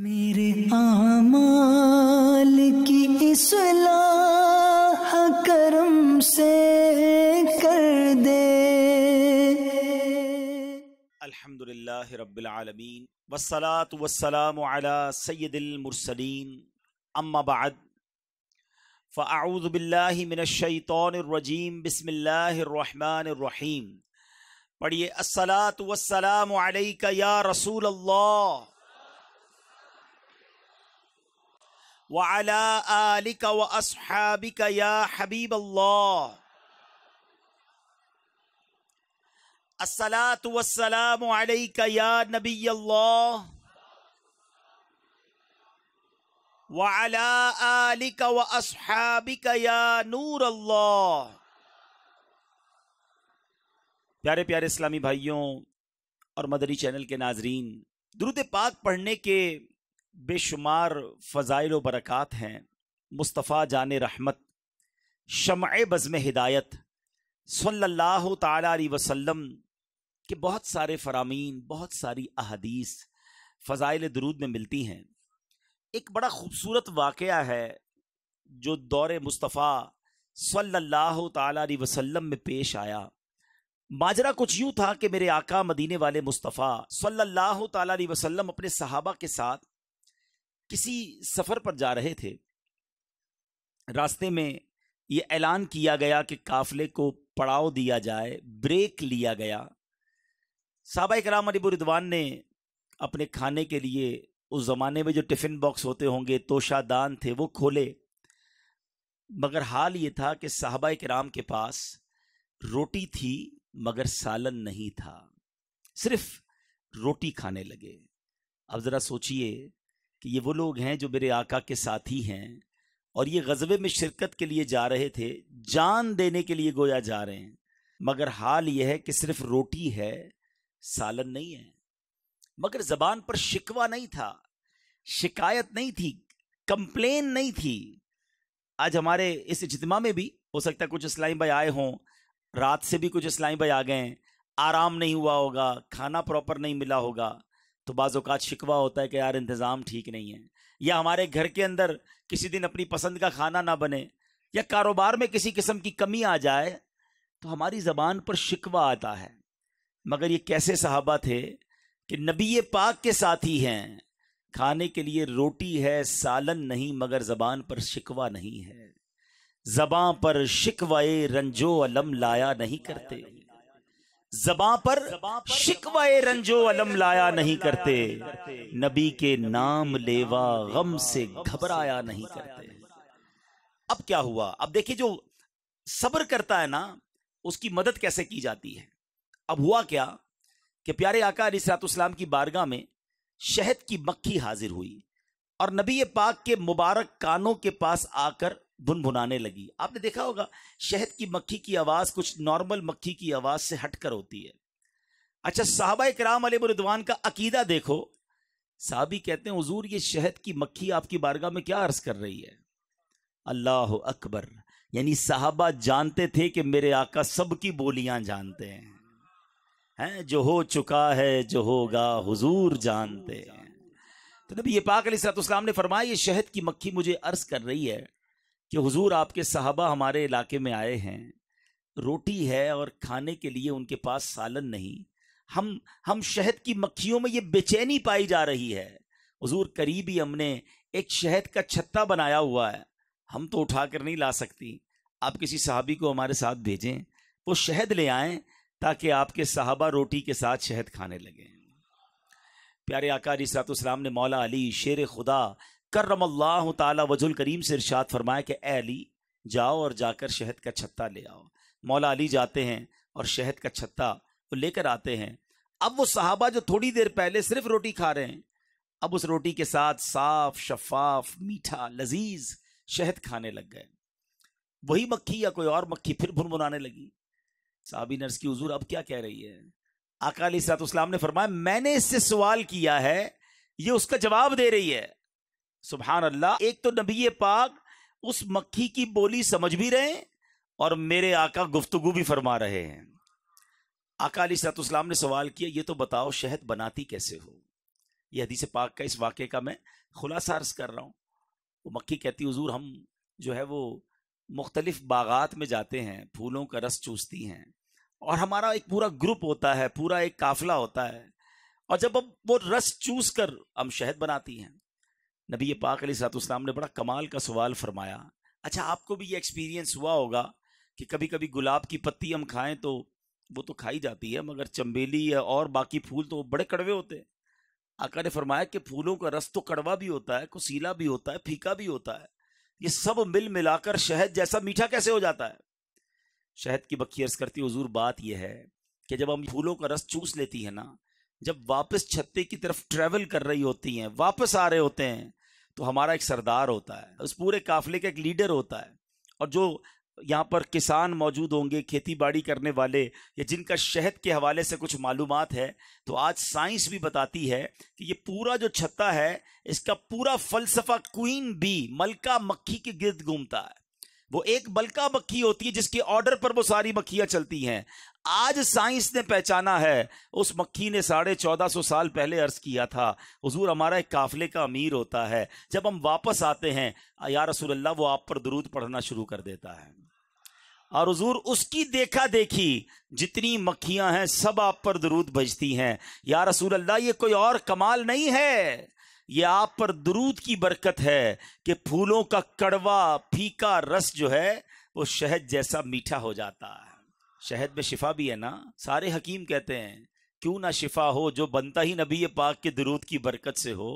मेरे आमाल की इसलाह करम से कर दे अल्हम्दुलिल्लाह रब्बिल आलमीन वस्सलात वस्सलाम अला सय्यदिल मुरसलीन अम्मा बाद फ़ाऊद من الشيطان الرجيم بسم الله الرحمن रहीम पढ़िए अस्सलात वस्सलाम अलैका या रसूल अल्लाह वाला आलिका व असहाबिका या हबीब अल्लाह अस्सलातु वस्सलाम अलैका या नबी अल्लाह वाला आलिका व असहाबिका या प्यारे प्यारे इस्लामी भाइयों और मदरी चैनल के नाजरीन द्रुद पाक पढ़ने के बेशुमार फ़ज़ाइल बरक़ात हैं मुस्तफ़ा जान रहमत शम बज़म हिदायत सल्लल्लाहु सल्ला वसल्लम के बहुत सारे फरामीन बहुत सारी अहदीस फ़ज़ाइल दरूद में मिलती हैं एक बड़ा ख़ूबसूरत वाक़ है जो दौर मुस्तफ़ा सल्लल्लाहु सल्ला वसल्लम में पेश आया माजरा कुछ यूँ था कि मेरे आका मदीने वाले मुस्तफ़ा सल्लल्लाहु अलैहि वसल्लम अपने सहाबा के साथ किसी सफ़र पर जा रहे थे रास्ते में ये ऐलान किया गया कि काफिले को पड़ाव दिया जाए ब्रेक लिया गया साहबा कराम अलीबुरदवान ने अपने खाने के लिए उस ज़माने में जो टिफ़िन बॉक्स होते होंगे तोशादान थे वो खोले मगर हाल ये था कि साहबा कराम के पास रोटी थी मगर सालन नहीं था सिर्फ रोटी खाने लगे अब ज़रा सोचिए कि ये वो लोग हैं जो मेरे आका के साथी हैं और ये गजबे में शिरकत के लिए जा रहे थे जान देने के लिए गोया जा रहे हैं मगर हाल यह है कि सिर्फ रोटी है सालन नहीं है मगर जबान पर शिकवा नहीं था शिकायत नहीं थी कंप्लेन नहीं थी आज हमारे इस इजतमा में भी हो सकता है कुछ इस्लामी भाई आए हों रात से भी कुछ इस्लामी भाई आ गए आराम नहीं हुआ होगा खाना प्रॉपर नहीं मिला होगा तो बाज़ात शिकवा होता है कि यार इंतज़ाम ठीक नहीं है या हमारे घर के अंदर किसी दिन अपनी पसंद का खाना ना बने या कारोबार में किसी किस्म की कमी आ जाए तो हमारी ज़बान पर शिकवा आता है मगर ये कैसे सहाबा थे कि नबी पाक के साथ ही हैं खाने के लिए रोटी है सालन नहीं मगर ज़बान पर शिकवा नहीं है ज़बान पर शिकवाए रंजो अलम लाया नहीं करते जबा पर शिकवा रंजो अलम लाया नहीं करते नबी के नाम लेवा गम से घबराया नहीं करते अब क्या हुआ अब देखिए जो सब्र करता है ना उसकी मदद कैसे की जाती है अब हुआ क्या कि प्यारे आका अलीसलाम की बारगाह में शहद की मक्खी हाजिर हुई और नबी पाक के मुबारक कानों के पास आकर भुनभुनाने लगी आपने देखा होगा शहद की मक्खी की आवाज़ कुछ नॉर्मल मक्खी की आवाज़ से हटकर होती है अच्छा साहबा कराम अलबरदवान का अकीदा देखो साहबी कहते हैं हजूर ये शहद की मक्खी आपकी बारगाह में क्या अर्ज कर रही है अल्लाह अकबर यानी साहबा जानते थे कि मेरे आका सबकी बोलियां जानते हैं हैं जो हो चुका है जो होगा हुजूर जानते हैं तो नबी ये पाक सलाम ने फरमाया ये शहद की मक्खी मुझे अर्ज कर रही है कि हुजूर आपके साहबा हमारे इलाके में आए हैं रोटी है और खाने के लिए उनके पास सालन नहीं हम हम शहद की मक्खियों में ये बेचैनी पाई जा रही है हुजूर करीबी हमने एक शहद का छत्ता बनाया हुआ है हम तो उठा कर नहीं ला सकती आप किसी साहबी को हमारे साथ भेजें वो शहद ले आए ताकि आपके साहबा रोटी के साथ शहद खाने लगें प्यारे आकारी सातुसलाम ने मौला अली शेर खुदा करम अल्लाह ताला वजुल करीम से इरशाद फरमाया कि अली जाओ और जाकर शहद का छत्ता ले आओ मौला अली जाते हैं और शहद का छत्ता वो लेकर आते हैं अब वो साहबा जो थोड़ी देर पहले सिर्फ रोटी खा रहे हैं अब उस रोटी के साथ साफ शफाफ मीठा लजीज शहद खाने लग गए वही मक्खी या कोई और मक्खी फिर भुनभुनाने लगी साहबी नर्स की हजूर अब क्या कह रही है अकाली उसम ने फरमाया मैंने इससे सवाल किया है ये उसका जवाब दे रही है सुबहान अल्लाह एक तो नबी पाक उस मक्खी की बोली समझ भी रहे और मेरे आका गुफ्तगु भी फरमा रहे हैं आका अली सलाम ने सवाल किया ये तो बताओ शहद बनाती कैसे हो ये हदीस पाक का इस वाक़े का मैं खुलासा अर्ज कर रहा हूँ वो मक्खी कहती हजूर हम जो है वो मुख्तलिफ बागात में जाते हैं फूलों का रस चूसती हैं और हमारा एक पूरा ग्रुप होता है पूरा एक काफिला होता है और जब हम वो रस चूस कर हम शहद बनाती हैं नबी पाक सातुस्लाम ने बड़ा कमाल का सवाल फरमाया अच्छा आपको भी ये एक्सपीरियंस हुआ होगा कि कभी कभी गुलाब की पत्ती हम खाएं तो वो तो खाई जाती है मगर चंबेली या और बाकी फूल तो बड़े कड़वे होते हैं आका ने फरमाया कि फूलों का रस तो कड़वा भी होता है कुसीला भी होता है फीका भी होता है ये सब मिल मिलाकर शहद जैसा मीठा कैसे हो जाता है शहद की बखी करती हजूर बात यह है कि जब हम फूलों का रस चूस लेती है ना जब वापस छत्ते की तरफ ट्रेवल कर रही होती हैं वापस आ रहे होते हैं तो हमारा एक सरदार होता है उस पूरे काफिले का एक लीडर होता है और जो यहाँ पर किसान मौजूद होंगे खेती बाड़ी करने वाले या जिनका शहद के हवाले से कुछ मालूम है तो आज साइंस भी बताती है कि ये पूरा जो छत्ता है इसका पूरा फलसफा क्वीन बी मलका मक्खी के गिर्द घूमता है वो एक मलका मक्खी होती है जिसके ऑर्डर पर वो सारी मक्खियाँ चलती हैं आज साइंस ने पहचाना है उस मक्खी ने साढ़े चौदह सौ साल पहले अर्ज किया था हजूर हमारा एक काफिले का अमीर होता है जब हम वापस आते हैं या रसूल अल्लाह वो आप पर दरूद पढ़ना शुरू कर देता है और हजूर उसकी देखा देखी जितनी मक्खियां हैं सब आप पर दरूद भजती हैं या रसूल अल्लाह ये कोई और कमाल नहीं है ये आप पर दरूद की बरकत है कि फूलों का कड़वा फीका रस जो है वो शहद जैसा मीठा हो जाता है शहद में शिफा भी है ना सारे हकीम कहते हैं क्यों ना शिफा हो जो बनता ही नबी पाक के दरूद की बरकत से हो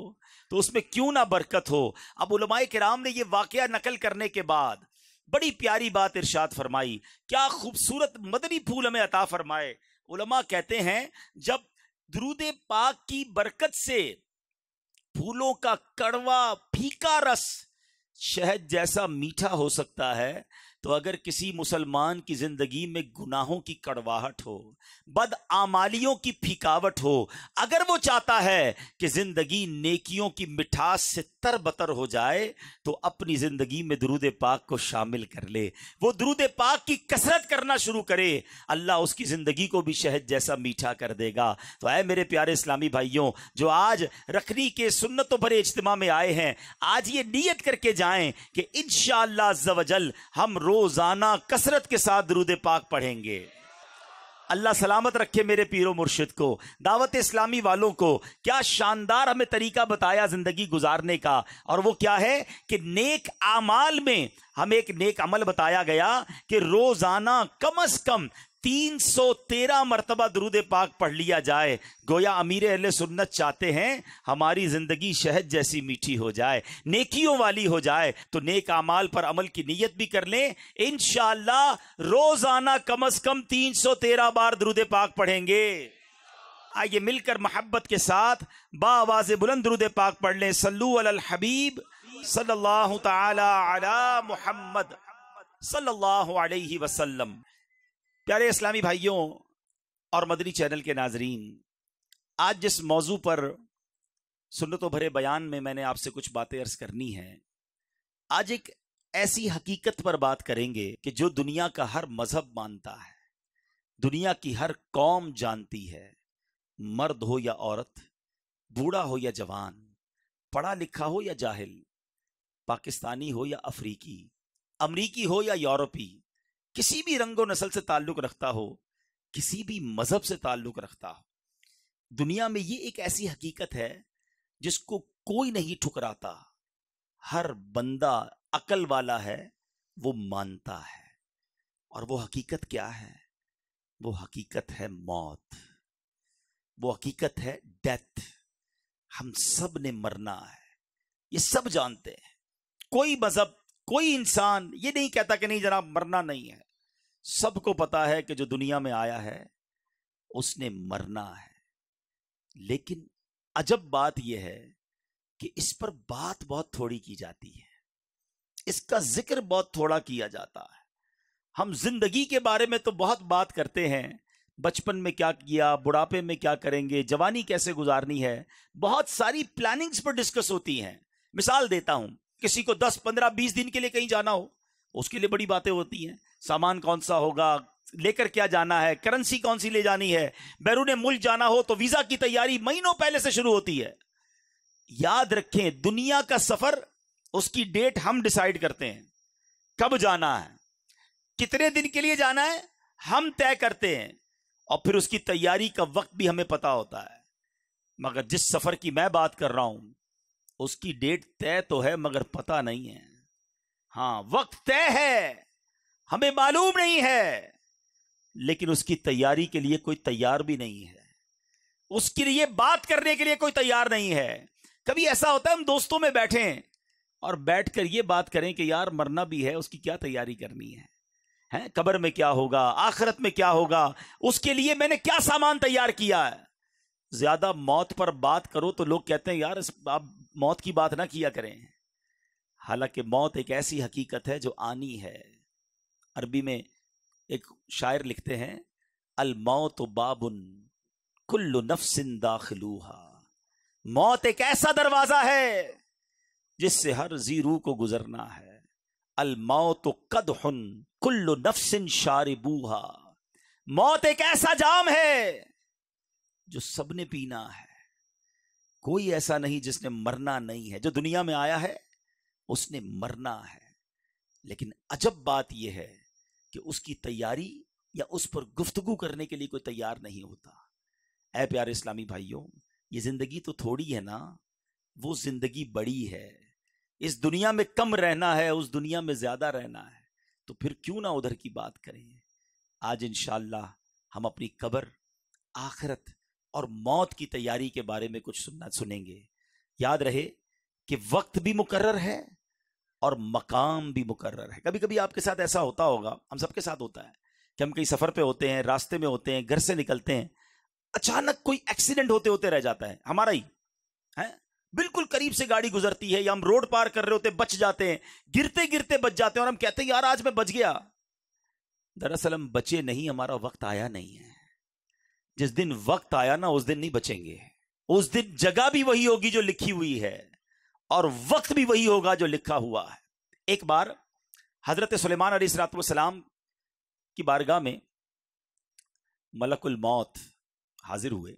तो उसमें क्यों ना बरकत हो अब उलमाए कराम ने यह वाक्य नकल करने के बाद बड़ी प्यारी बात इरशाद फरमाई क्या खूबसूरत मदनी फूल हमें अता फरमाए उलमा कहते हैं जब दरूद पाक की बरकत से फूलों का कड़वा फीका रस शहद जैसा मीठा हो सकता है तो अगर किसी मुसलमान की ज़िंदगी में गुनाहों की कड़वाहट हो बद आमालियों की फिकावट हो अगर वो चाहता है कि ज़िंदगी नेकियों की मिठास से तर बतर हो जाए तो अपनी ज़िंदगी में दरूद पाक को शामिल कर ले वो दरूद पाक की कसरत करना शुरू करे अल्लाह उसकी ज़िंदगी को भी शहद जैसा मीठा कर देगा तो आए मेरे प्यारे इस्लामी भाइयों जो आज रखनी के सुन्नतों भरे इज्तम में आए हैं आज ये नीयत करके जाए कि इन शाह हम रोज़ रोज़ाना कसरत के साथ दरूद पाक पढ़ेंगे अल्लाह सलामत रखे मेरे पीरो मुर्शिद को दावत इस्लामी वालों को क्या शानदार हमें तरीका बताया ज़िंदगी गुजारने का और वो क्या है कि नेक आमाल में हमें एक नेक अमल बताया गया कि रोज़ाना कम अज़ कम तीन सौ तेरह मरतबा दरूद पाक पढ़ लिया जाए गोया अमीर अल सुन्नत चाहते हैं हमारी ज़िंदगी शहद जैसी मीठी हो जाए नेकियों वाली हो जाए तो नेक अमाल पर अमल की नीयत भी कर लें इन रोज़ाना कम अज़ कम तीन सौ तेरह बार दरूद पाक पढ़ेंगे आइए मिलकर मोहब्बत के साथ बाज बुलंद दरूद पाक पढ़ लें सल्लू अल हबीब सल्लल्लाहु ताला मोहम्मद सल्लल्लाहु अलैहि वसल्लम प्यारे इस्लामी भाइयों और मदनी चैनल के नाजरीन आज जिस मौजू पर सुन्नतों भरे बयान में मैंने आपसे कुछ बातें अर्ज करनी है आज एक ऐसी हकीकत पर बात करेंगे कि जो दुनिया का हर मजहब मानता है दुनिया की हर कौम जानती है मर्द हो या औरत बूढ़ा हो या जवान पढ़ा लिखा हो या जाहिल पाकिस्तानी हो या अफ्रीकी अमरीकी हो या यूरोपी किसी भी रंगो नस्ल से ताल्लुक रखता हो किसी भी मजहब से ताल्लुक रखता हो दुनिया में ये एक ऐसी हकीकत है जिसको कोई नहीं ठुकराता हर बंदा अकल वाला है वो मानता है और वो हकीकत क्या है वो हकीकत है मौत वो हकीकत है डेथ हम सब ने मरना है ये सब जानते हैं कोई मजहब कोई इंसान ये नहीं कहता कि नहीं जनाब मरना नहीं है सबको पता है कि जो दुनिया में आया है उसने मरना है लेकिन अजब बात यह है कि इस पर बात बहुत थोड़ी की जाती है इसका जिक्र बहुत थोड़ा किया जाता है हम जिंदगी के बारे में तो बहुत बात करते हैं बचपन में क्या किया बुढ़ापे में क्या करेंगे जवानी कैसे गुजारनी है बहुत सारी प्लानिंग्स पर डिस्कस होती हैं मिसाल देता हूं किसी को दस पंद्रह बीस दिन के लिए कहीं जाना हो उसके लिए बड़ी बातें होती हैं सामान कौन सा होगा लेकर क्या जाना है करेंसी कौन सी ले जानी है बैरून मुल्क जाना हो तो वीजा की तैयारी महीनों पहले से शुरू होती है याद रखें दुनिया का सफर उसकी डेट हम डिसाइड करते हैं कब जाना है कितने दिन के लिए जाना है हम तय करते हैं और फिर उसकी तैयारी का वक्त भी हमें पता होता है मगर जिस सफर की मैं बात कर रहा हूं उसकी डेट तय तो है मगर पता नहीं है हाँ वक्त तय है हमें मालूम नहीं है लेकिन उसकी तैयारी के लिए कोई तैयार भी नहीं है उसके लिए बात करने के लिए कोई तैयार नहीं है कभी ऐसा होता है हम दोस्तों में बैठे और बैठ कर ये बात करें कि यार मरना भी है उसकी क्या तैयारी करनी है हैं कब्र में क्या होगा आखिरत में क्या होगा उसके लिए मैंने क्या सामान तैयार किया है ज्यादा मौत पर बात करो तो लोग कहते हैं यार आप मौत की बात ना किया करें हालांकि मौत एक ऐसी हकीकत है जो आनी है अरबी में एक शायर लिखते हैं अल मौत बाबुन कुल्लु नफसिन दाखलूहा मौत एक ऐसा दरवाजा है जिससे हर जीरू को गुजरना है अल मौत कदहन कुल्लु नफसिन शारिबूहा मौत एक ऐसा जाम है जो सबने पीना है कोई ऐसा नहीं जिसने मरना नहीं है जो दुनिया में आया है उसने मरना है लेकिन अजब बात यह है कि उसकी तैयारी या उस पर गुफ्तगु करने के लिए कोई तैयार नहीं होता ऐ प्यारे इस्लामी भाइयों ये ज़िंदगी तो थोड़ी है ना वो ज़िंदगी बड़ी है इस दुनिया में कम रहना है उस दुनिया में ज़्यादा रहना है तो फिर क्यों ना उधर की बात करें आज इन हम अपनी कबर आखरत और मौत की तैयारी के बारे में कुछ सुनना सुनेंगे याद रहे कि वक्त भी मुकर्र है और मकाम भी मुकर है कभी कभी आपके साथ ऐसा होता होगा हम सबके साथ होता है कि हम कहीं सफ़र पे होते हैं रास्ते में होते हैं घर से निकलते हैं अचानक कोई एक्सीडेंट होते होते रह जाता है हमारा ही है बिल्कुल करीब से गाड़ी गुजरती है या हम रोड पार कर रहे होते बच जाते हैं गिरते गिरते बच जाते हैं और हम कहते हैं यार आज मैं बच गया दरअसल हम बचे नहीं हमारा वक्त आया नहीं है जिस दिन वक्त आया ना उस दिन नहीं बचेंगे उस दिन जगह भी वही होगी जो लिखी हुई है और वक्त भी वही होगा जो लिखा हुआ है एक बार हजरत सलेमान अलीसलातम की बारगाह में मलकुल मौत हाजिर हुए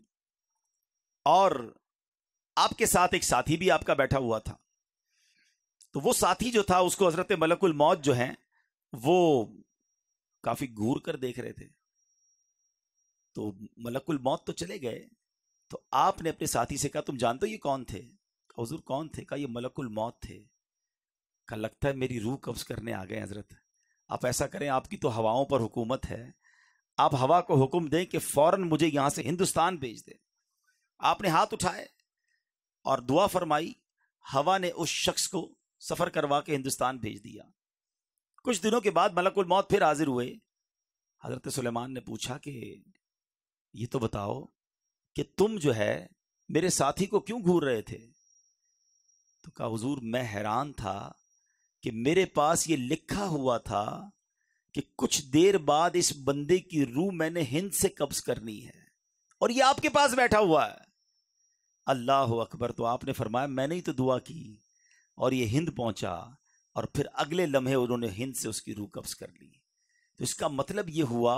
और आपके साथ एक साथी भी आपका बैठा हुआ था तो वो साथी जो था उसको हजरत मलकुल मौत जो है वो काफी घूर कर देख रहे थे तो मलकुल मौत तो चले गए तो आपने अपने साथी से कहा तुम जानते हो ये कौन थे हजूर कौन थे का ये मलकुल मौत थे का लगता है मेरी रूह कब्ज करने आ गए हजरत आप ऐसा करें आपकी तो हवाओं पर हुकूमत है आप हवा को हुक्म दें कि फौरन मुझे यहाँ से हिंदुस्तान भेज दें आपने हाथ उठाए और दुआ फरमाई हवा ने उस शख्स को सफ़र करवा के हिंदुस्तान भेज दिया कुछ दिनों के बाद मलकुल मौत फिर हाजिर हुए हज़रत सुलेमान ने पूछा कि ये तो बताओ कि तुम जो है मेरे साथी को क्यों घूर रहे थे तो कहा हजूर मैं हैरान था कि मेरे पास ये लिखा हुआ था कि कुछ देर बाद इस बंदे की रूह मैंने हिंद से कब्ज करनी है और ये आपके पास बैठा हुआ है अल्लाह अकबर तो आपने फरमाया मैंने ही तो दुआ की और ये हिंद पहुंचा और फिर अगले लम्हे उन्होंने हिंद से उसकी रूह कब्ज कर ली तो इसका मतलब ये हुआ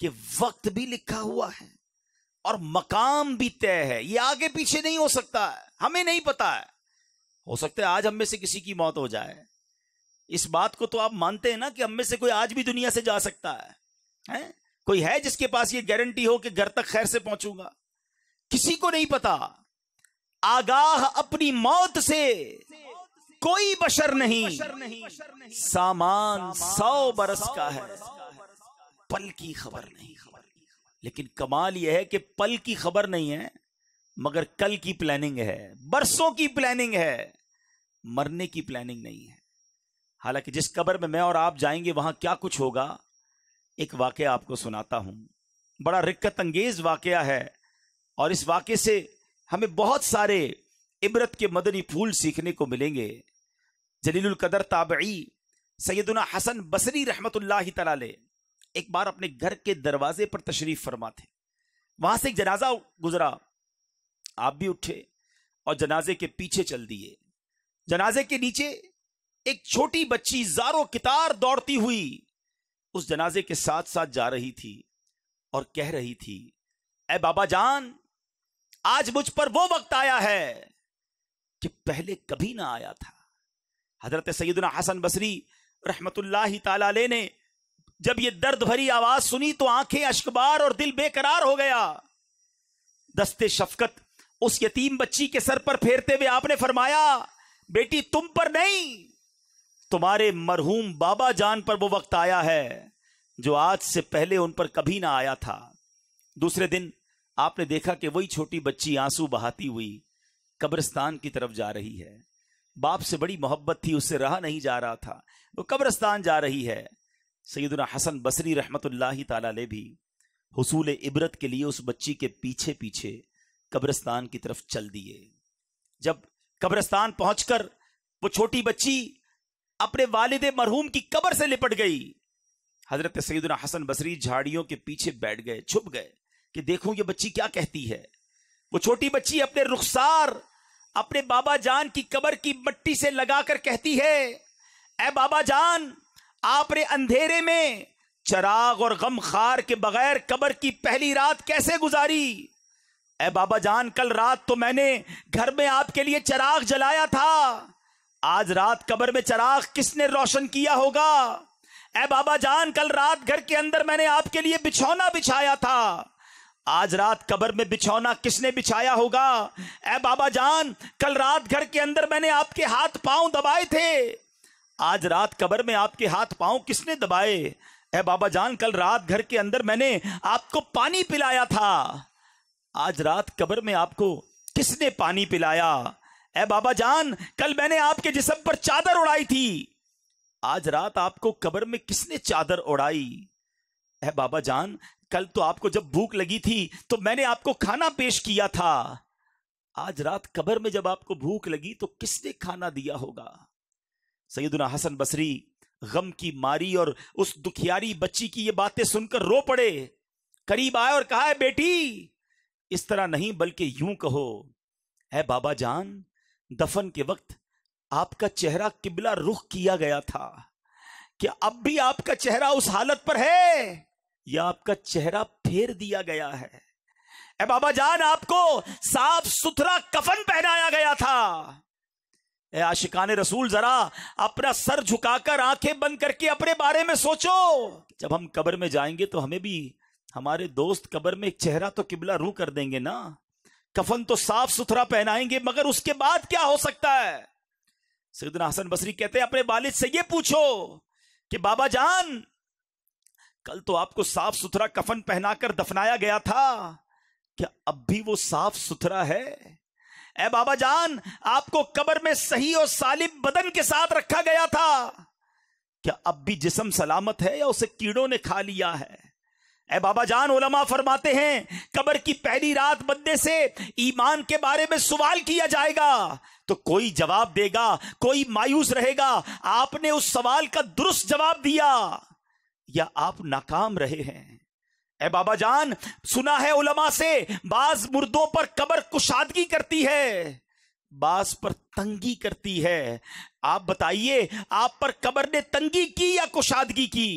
कि वक्त भी लिखा हुआ है और मकाम भी तय है ये आगे पीछे नहीं हो सकता है हमें नहीं पता है हो सकता है आज हम में से किसी की मौत हो जाए इस बात को तो आप मानते हैं ना कि हम में से कोई आज भी दुनिया से जा सकता है है? कोई है जिसके पास ये गारंटी हो कि घर तक खैर से पहुंचूंगा किसी को नहीं पता आगाह अपनी मौत से कोई बशर नहीं सामान सौ बरस का है पल की खबर नहीं खबर लेकिन कमाल यह है कि पल की खबर नहीं है मगर कल की प्लानिंग है बरसों की प्लानिंग है मरने की प्लानिंग नहीं है हालांकि जिस कब्र में मैं और आप जाएंगे वहां क्या कुछ होगा एक वाक्य आपको सुनाता हूं बड़ा रिक्कत अंगेज वाक्य है और इस वाक्य से हमें बहुत सारे इबरत के मदनी फूल सीखने को मिलेंगे जलीलुल कदर ताबई सैदुना हसन बसरी रहमत तलाले एक बार अपने घर के दरवाजे पर तशरीफ फरमा थे वहां से एक जनाजा गुजरा आप भी उठे और जनाजे के पीछे चल दिए जनाजे के नीचे एक छोटी बच्ची जारो कितार दौड़ती हुई उस जनाजे के साथ साथ जा रही थी और कह रही थी ए बाबा जान आज मुझ पर वो वक्त आया है कि पहले कभी ना आया था हजरत सैदना हसन बसरी रहमतुल्लाह ताले ने जब ये दर्द भरी आवाज सुनी तो आंखें अशकबार और दिल बेकरार हो गया दस्ते शफकत उस यतीम बच्ची के सर पर फेरते हुए आपने फरमाया बेटी तुम पर नहीं तुम्हारे मरहूम बाबा जान पर वो वक्त आया है जो आज से पहले उन पर कभी ना आया था दूसरे दिन आपने देखा कि वही छोटी बच्ची आंसू बहाती हुई कब्रिस्तान की तरफ जा रही है बाप से बड़ी मोहब्बत थी उससे रहा नहीं जा रहा था वो कब्रिस्तान जा रही है सैदना हसन बसरी रहमत ताले भी हसूल इबरत के लिए उस बच्ची के पीछे पीछे कब्रिस्तान की तरफ चल दिए जब कब्रस्तान पहुंचकर वो छोटी बच्ची अपने वालिद मरहूम की कब्र से लिपट गई हजरत सईदना हसन बसरी झाड़ियों के पीछे बैठ गए छुप गए कि देखो ये बच्ची क्या कहती है वो छोटी बच्ची अपने रुखसार अपने बाबा जान की कब्र की मट्टी से लगाकर कहती है ए बाबा जान आपने अंधेरे में चराग और गम खार के बगैर कब्र की पहली रात कैसे गुजारी ए बाबा जान कल रात तो मैंने घर में आपके लिए चराग जलाया था आज रात कब्र में चराग किसने रोशन किया होगा ए बाबा जान कल रात घर के अंदर मैंने आपके लिए बिछौना बिछाया था आज रात कब्र में बिछौना किसने बिछाया होगा ए बाबा जान कल रात घर के अंदर मैंने आपके हाथ पांव दबाए थे आज रात कब्र में आपके हाथ पांव किसने दबाए ए बाबा जान कल रात घर के अंदर मैंने आपको पानी पिलाया था आज रात कब्र में आपको किसने पानी पिलाया ए बाबा जान कल मैंने आपके जिसम पर चादर उड़ाई थी आज रात आपको कब्र में किसने चादर उड़ाई ए बाबा जान कल तो आपको जब भूख लगी थी तो मैंने आपको खाना पेश किया था आज रात कब्र में जब आपको भूख लगी तो किसने खाना दिया होगा सैदुना हसन बसरी गम की मारी और उस दुखियारी बच्ची की ये बातें सुनकर रो पड़े करीब आए और कहा है बेटी इस तरह नहीं बल्कि यूं कहो है बाबा जान दफन के वक्त आपका चेहरा किबला रुख किया गया था कि अब भी आपका चेहरा उस हालत पर है या आपका चेहरा फेर दिया गया है ए बाबा जान आपको साफ सुथरा कफन पहनाया गया था ए आशिकान रसूल जरा अपना सर झुकाकर आंखें बंद करके अपने बारे में सोचो जब हम कब्र में जाएंगे तो हमें भी हमारे दोस्त कब्र में एक चेहरा तो किबला रू कर देंगे ना कफन तो साफ सुथरा पहनाएंगे मगर उसके बाद क्या हो सकता है सैदना हसन बसरी कहते हैं अपने वालिद से ये पूछो कि बाबा जान कल तो आपको साफ सुथरा कफन पहनाकर दफनाया गया था क्या अब भी वो साफ सुथरा है ऐ बाबा जान आपको कब्र में सही और सालिम बदन के साथ रखा गया था क्या अब भी जिसम सलामत है या उसे कीड़ों ने खा लिया है ए बाबा जान ओलमा फरमाते हैं कब्र की पहली रात बंदे से ईमान के बारे में सवाल किया जाएगा तो कोई जवाब देगा कोई मायूस रहेगा आपने उस सवाल का दुरुस्त जवाब दिया या आप नाकाम रहे हैं ए बाबा जान सुना है उलमा से बाज मुर्दों पर कबर कुशादगी करती है बास पर तंगी करती है आप बताइए आप पर कबर ने तंगी की या कुशादगी की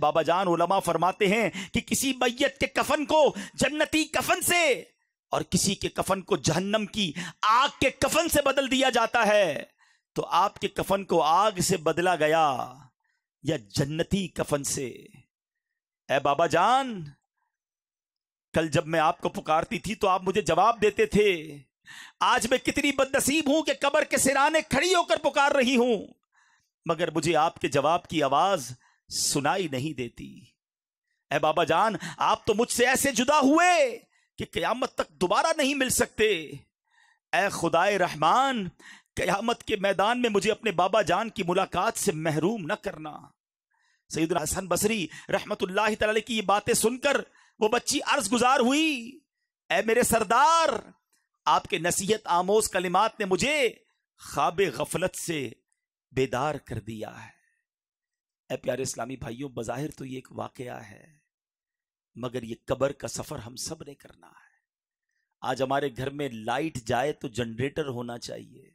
बाबा जान उलमा फरमाते हैं कि किसी मैयत के कफन को जन्नती कफन से और किसी के कफन को जहन्नम की आग के कफन से बदल दिया जाता है तो आपके कफन को आग से बदला गया या जन्नती कफन से ए बाबा जान कल जब मैं आपको पुकारती थी तो आप मुझे जवाब देते थे आज मैं कितनी बदनसीब हूं कि कबर के सिराने खड़ी होकर पुकार रही हूं मगर मुझे आपके जवाब की आवाज़ सुनाई नहीं देती ए बाबा जान आप तो मुझसे ऐसे जुदा हुए कि क़यामत तक दोबारा नहीं मिल सकते ए खुदाए रहमान क़यामत के मैदान में मुझे अपने बाबा जान की मुलाकात से महरूम न करना सईद हसन बसरी रहमत की ये बातें सुनकर वो बच्ची अर्ज गुजार हुई ए मेरे सरदार आपके नसीहत आमोज कलिमात ने मुझे खाब गफलत से बेदार कर दिया है ए प्यारे इस्लामी भाइयों बज़ाहिर तो ये एक वाकया है मगर ये कब्र का सफ़र हम सब ने करना है आज हमारे घर में लाइट जाए तो जनरेटर होना चाहिए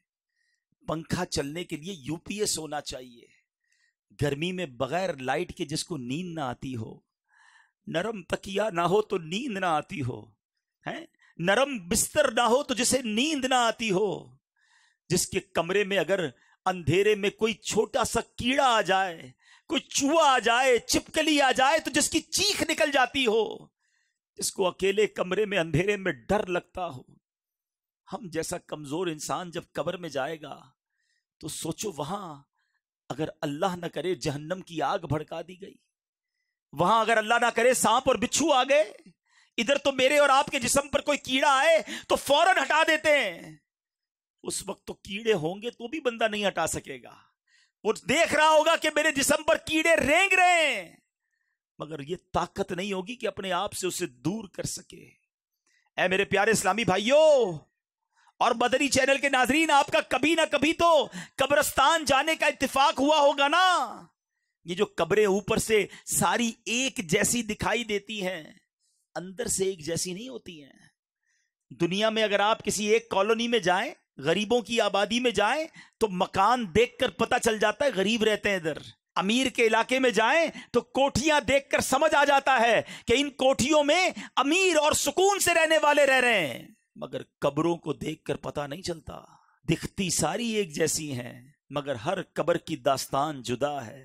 पंखा चलने के लिए यूपीएस होना चाहिए गर्मी में बगैर लाइट के जिसको नींद ना आती हो नरम तकिया ना हो तो नींद ना आती हो हैं नरम बिस्तर ना हो तो जिसे नींद ना आती हो जिसके कमरे में अगर अंधेरे में कोई छोटा सा कीड़ा आ जाए कोई चूहा आ जाए चिपकली आ जाए तो जिसकी चीख निकल जाती हो जिसको अकेले कमरे में अंधेरे में डर लगता हो हम जैसा कमजोर इंसान जब कब्र में जाएगा तो सोचो वहां अगर अल्लाह ना करे जहन्नम की आग भड़का दी गई वहां अगर अल्लाह ना करे सांप और बिच्छू आ गए इधर तो मेरे और आपके जिसम पर कोई कीड़ा आए तो फौरन हटा देते हैं उस वक्त तो कीड़े होंगे तो भी बंदा नहीं हटा सकेगा वो देख रहा होगा कि मेरे जिसम पर कीड़े रेंग रहे हैं मगर ये ताकत नहीं होगी कि अपने आप से उसे दूर कर सके ऐ मेरे प्यारे इस्लामी भाइयों और बदरी चैनल के नाजरीन आपका कभी ना कभी तो कब्रस्तान जाने का इतफाक हुआ होगा ना ये जो कब्रें ऊपर से सारी एक जैसी दिखाई देती हैं अंदर से एक जैसी नहीं होती हैं दुनिया में अगर आप किसी एक कॉलोनी में जाएं गरीबों की आबादी में जाए तो मकान देखकर पता चल जाता है गरीब रहते हैं इधर अमीर के इलाके में जाए तो कोठियां देखकर समझ आ जाता है कि इन कोठियों में अमीर और सुकून से रहने वाले रह रहे हैं मगर कब्रों को देखकर पता नहीं चलता दिखती सारी एक जैसी हैं मगर हर कब्र की दास्तान जुदा है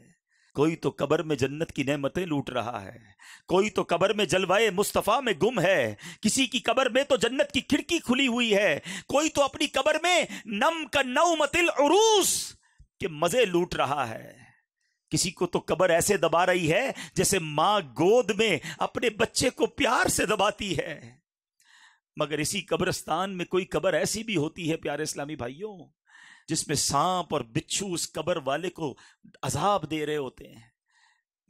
कोई तो कब्र में जन्नत की नेमतें लूट रहा है कोई तो कब्र में जलवाए मुस्तफ़ा में गुम है किसी की कब्र में तो जन्नत की खिड़की खुली हुई है कोई तो अपनी कब्र में नम का मतिल उरूस के मज़े लूट रहा है किसी को तो कबर ऐसे दबा रही है जैसे मां गोद में अपने बच्चे को प्यार से दबाती है मगर इसी कब्रस्तान में कोई कबर ऐसी भी होती है प्यारे इस्लामी भाइयों जिसमें सांप और बिच्छू उस कबर वाले को अजाब दे रहे होते हैं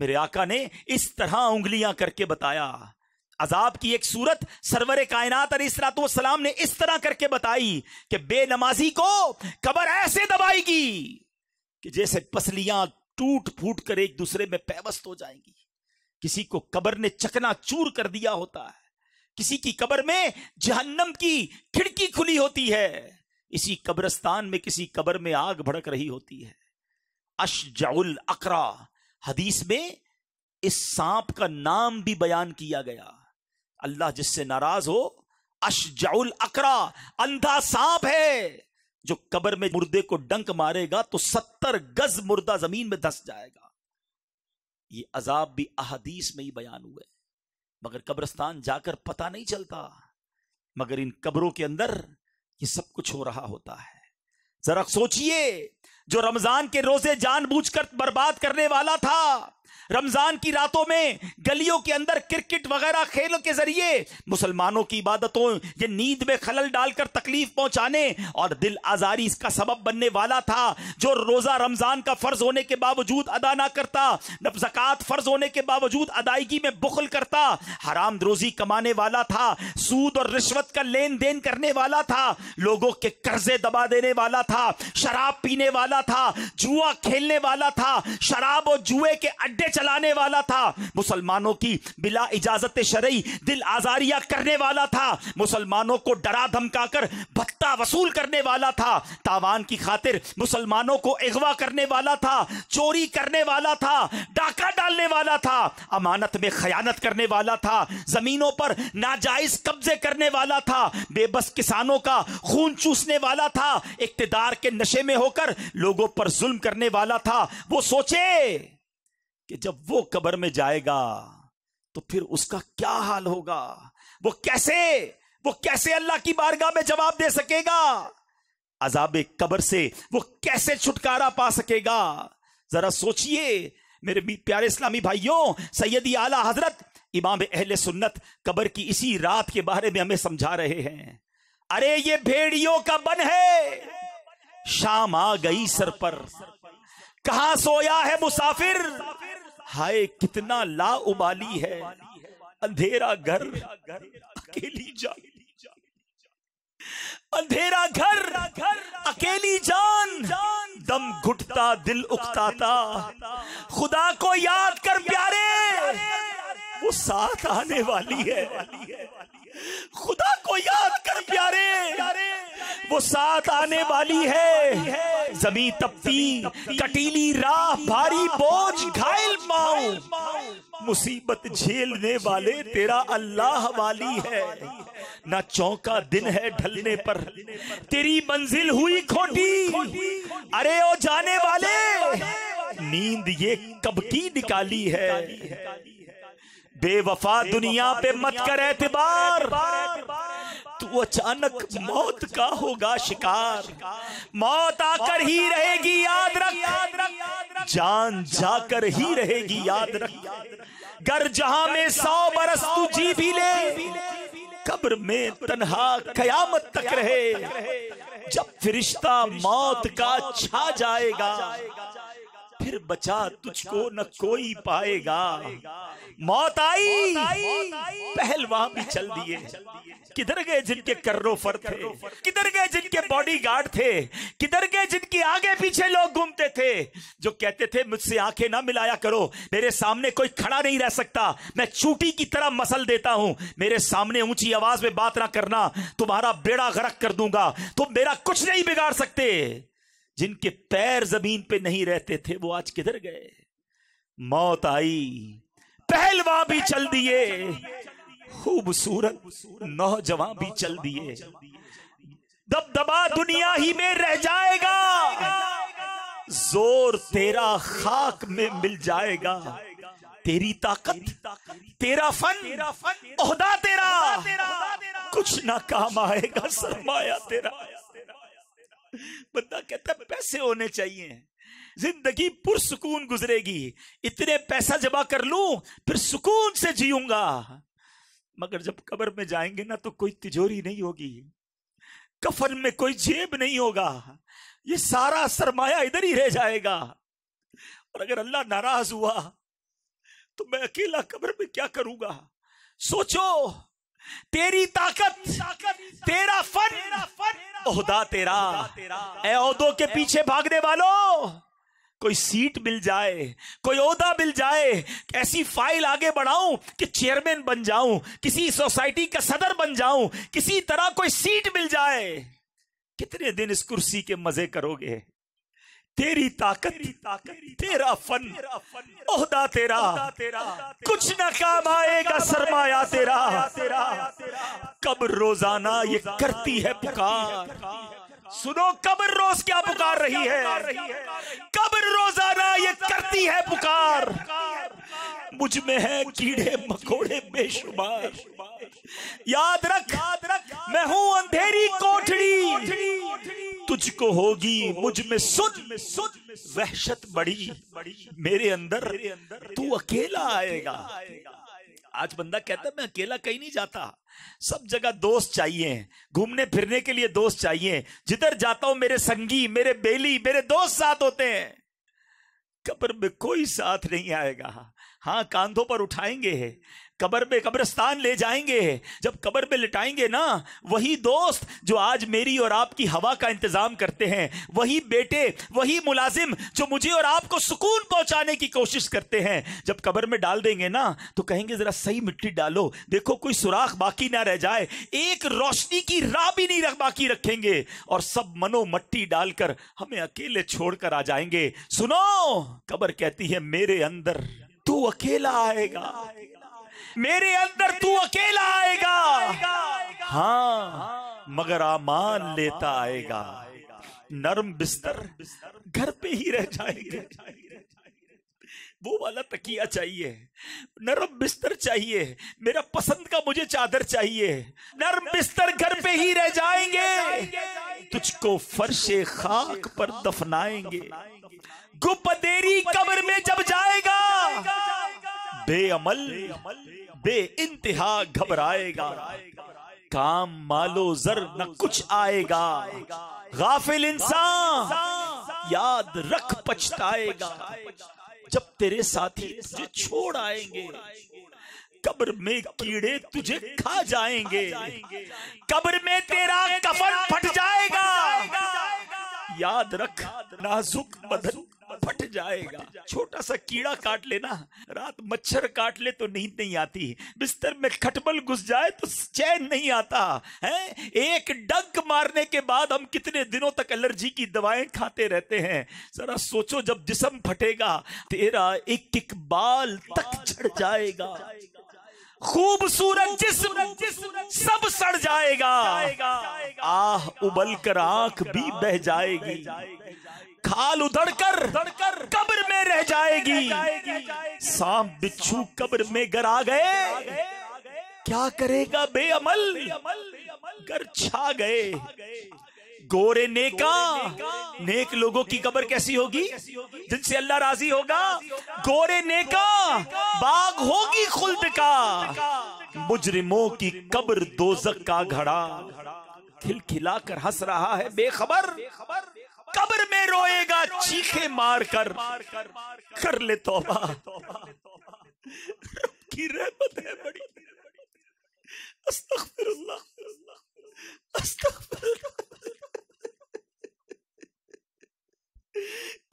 मेरे आका ने इस तरह उंगलियां करके बताया अजाब की एक सूरत सरवर कायनात सलाम ने इस तरह करके बताई कि बेनमाजी को कबर ऐसे दबाएगी कि जैसे पसलियां टूट फूट कर एक दूसरे में पैवस्त हो जाएंगी किसी को कबर ने चकना चूर कर दिया होता है किसी की कबर में जहन्नम की खिड़की खुली होती है इसी कब्रस्तान में किसी कब्र में आग भड़क रही होती है अशजाउल अकरा हदीस में इस सांप का नाम भी बयान किया गया अल्लाह जिससे नाराज हो अशजाउल अकरा अंधा सांप है जो कब्र में मुर्दे को डंक मारेगा तो सत्तर गज मुर्दा जमीन में धस जाएगा ये अजाब भी अहदीस में ही बयान हुए मगर कब्रस्तान जाकर पता नहीं चलता मगर इन कब्रों के अंदर ये सब कुछ हो रहा होता है जरा सोचिए जो रमजान के रोजे जानबूझकर बर्बाद करने वाला था रमजान की रातों में गलियों के अंदर क्रिकेट वगैरह खेलों के जरिए मुसलमानों की इबादतों ये नींद में खलल डालकर तकलीफ पहुंचाने और दिल आजारी इसका सबब बनने वाला था जो रोजा रमजान का फर्ज होने के बावजूद अदा ना करता नब जक़ात फर्ज होने के बावजूद अदायगी में बुखल करता हराम रोजी कमाने वाला था सूद और रिश्वत का लेन देन करने वाला था लोगों के कर्जे दबा देने वाला था शराब पीने वाला था जुआ खेलने वाला था शराब और जुए के अड्डे घंटे चलाने वाला था मुसलमानों की बिला इजाजत शरई दिल आजारिया करने वाला था मुसलमानों को डरा धमकाकर भत्ता वसूल करने वाला था तावान की खातिर मुसलमानों को अगवा करने वाला था चोरी करने वाला था डाका डालने वाला था अमानत में खयानत करने वाला था जमीनों पर नाजायज कब्जे करने वाला था बेबस किसानों का खून चूसने वाला था इकतदार के नशे में होकर लोगों पर जुल्म करने वाला था वो सोचे कि जब वो कब्र में जाएगा तो फिर उसका क्या हाल होगा वो कैसे वो कैसे अल्लाह की बारगाह में जवाब दे सकेगा अजाब कब्र से वो कैसे छुटकारा पा सकेगा जरा सोचिए मेरे प्यारे इस्लामी भाइयों सैयदी आला हजरत इमाम अहले सुन्नत कब्र की इसी रात के बारे में हमें समझा रहे हैं अरे ये भेड़ियों का बन है शाम आ गई सर पर कहा सोया है मुसाफिर हाय कितना ला उबाली है अंधेरा घर अकेली जान अंधेरा घर घर अकेली जान दम घुटता दिल था खुदा को याद कर प्यारे वो साथ आने वाली है खुदा को याद कर प्यारे वो साथ आने वाली है जमी तपती कटीली राह भारी बोझ घायल माओ मुसीबत झेलने वाले तेरा अल्लाह वाली है ना चौका दिन है ढलने पर तेरी मंजिल हुई खोटी अरे ओ जाने वाले नींद ये कब की निकाली है बेवफा दुनिया पे मत कर एतबार तू अचानक मौत का होगा शिकार मौत आकर ही रहेगी याद रख जान जाकर ही रहेगी याद रख गर जहां में सौ बरस तू जी भी ले कब्र में तनहा कयामत तक रहे जब फिरिश्ता मौत का छा जाएगा फिर बचा तुझको न कोई पाएगा मौत आई पहलवा भी चल दिए किधर गए जिनके फर थे किधर गए जिनके बॉडी गार्ड थे किधर गए जिनके आगे पीछे लोग घूमते थे जो कहते थे मुझसे आंखें ना मिलाया करो मेरे सामने कोई खड़ा नहीं रह सकता मैं चूटी की तरह मसल देता हूं मेरे सामने ऊंची आवाज में बात ना करना तुम्हारा बेड़ा गरक कर दूंगा तुम मेरा कुछ नहीं बिगाड़ सकते जिनके पैर जमीन पे नहीं रहते थे वो आज किधर गए मौत आई पहलवा भी चल दिए खूबसूरत नौजवान भी चल दिए दबदबा दुनिया ही में रह जाएगा जोर तेरा खाक में मिल जाएगा तेरी ताकत तेरा फन तेरा फन ओहदा तेरा कुछ ना काम आएगा सरमाया तेरा बंदा कहता है पैसे होने चाहिए जिंदगी पुरसकून गुजरेगी इतने पैसा जमा कर लू फिर सुकून से जीऊंगा मगर जब कब्र में जाएंगे ना तो कोई तिजोरी नहीं होगी कफन में कोई जेब नहीं होगा ये सारा सरमाया इधर ही रह जाएगा और अगर अल्लाह नाराज हुआ तो मैं अकेला कब्र में क्या करूंगा सोचो तेरी ताकत तेरा फन ओहदा तेरा ए ओहदो के पीछे भागने वालों कोई सीट मिल जाए कोई ओहदा मिल जाए ऐसी फाइल आगे बढ़ाऊं कि चेयरमैन बन जाऊं किसी सोसाइटी का सदर बन जाऊं किसी तरह कोई सीट मिल जाए कितने दिन इस कुर्सी के मजे करोगे तेरी ताकत तेरा फन ओहदा तेरा कुछ न काम आएगा सरमाया तेरा कब रोजाना ये करती है पुकार सुनो कब्र रोज क्या पुकार रही है कब्र रोजाना ये करती है पुकार मुझ में है कीड़े मकोड़े बेशुमार याद रख याद रख मैं हूं अंधेरी कोठड़ी तुझको होगी मुझ में सुन में सुन वहशत बड़ी मेरे अंदर तू अकेला आएगा आज बंदा कहता है मैं अकेला कहीं नहीं जाता सब जगह दोस्त चाहिए घूमने फिरने के लिए दोस्त चाहिए जिधर जाता हूं मेरे संगी मेरे बेली मेरे दोस्त साथ होते हैं कब्र में कोई साथ नहीं आएगा हाँ कांधों पर उठाएंगे कब्र में कब्रस्तान ले जाएंगे जब कब्र में लिटाएंगे ना वही दोस्त जो आज मेरी और आपकी हवा का इंतजाम करते हैं वही बेटे वही मुलाजिम जो मुझे और आपको सुकून पहुंचाने की कोशिश करते हैं जब कब्र में डाल देंगे ना तो कहेंगे जरा सही मिट्टी डालो देखो कोई सुराख बाकी ना रह जाए एक रोशनी की राह भी नहीं रख बाकी रखेंगे और सब मनो मट्टी डालकर हमें अकेले छोड़कर आ जाएंगे सुनो कबर कहती है मेरे अंदर तू अकेला आएगा मेरे अंदर तू अकेला आएगा हाँ मगर आमान लेता आएगा नरम बिस्तर घर पे ही रह जाएंगे वो वाला तकिया चाहिए नरम बिस्तर चाहिए मेरा पसंद का मुझे चादर चाहिए नरम बिस्तर घर पे ही रह जाएंगे तुझको फर्श खाक पर दफनाएंगे गुप्त कब्र में जब जाएगा बेअमल बे इंतहा घबराएगा काम मालो जर न कुछ आएगा गाफिल इंसान याद रख पछताएगा जब तेरे साथी तुझे छोड़ आएंगे कब्र में कीड़े तुझे खा जाएंगे कब्र में तेरा कफन फट जाएगा याद रख नाजुक बदन फट जाएगा छोटा सा कीड़ा काट लेना रात मच्छर काट ले तो नींद नहीं आती बिस्तर में खटबल घुस जाए तो चैन नहीं आता है एक डंक मारने के बाद हम कितने दिनों तक एलर्जी की दवाएं खाते रहते हैं जरा सोचो जब जिसम फटेगा तेरा एक एक बाल तक चढ़ जाएगा खूबसूरत जिसम सब सड़ जाएगा आह उबल कर आंख भी बह जाएगी खाल उधड़ कर कब्र में रह जाएगी सांप बिच्छू कब्र में घर आ गए क्या करेगा बेअमल घर छा गए गोरे नेका नेक लोगों की कब्र कैसी होगी जिनसे अल्लाह राजी होगा गोरे नेका बाग होगी खुल्द का मुजरिमों की कब्र दोजक का घड़ा खिलखिला कर हंस रहा है बेखबर कब्र में रोएगा चीखे मार कर कर ले तोबा की रहमत है बड़ी अस्तगफिरुल्लाह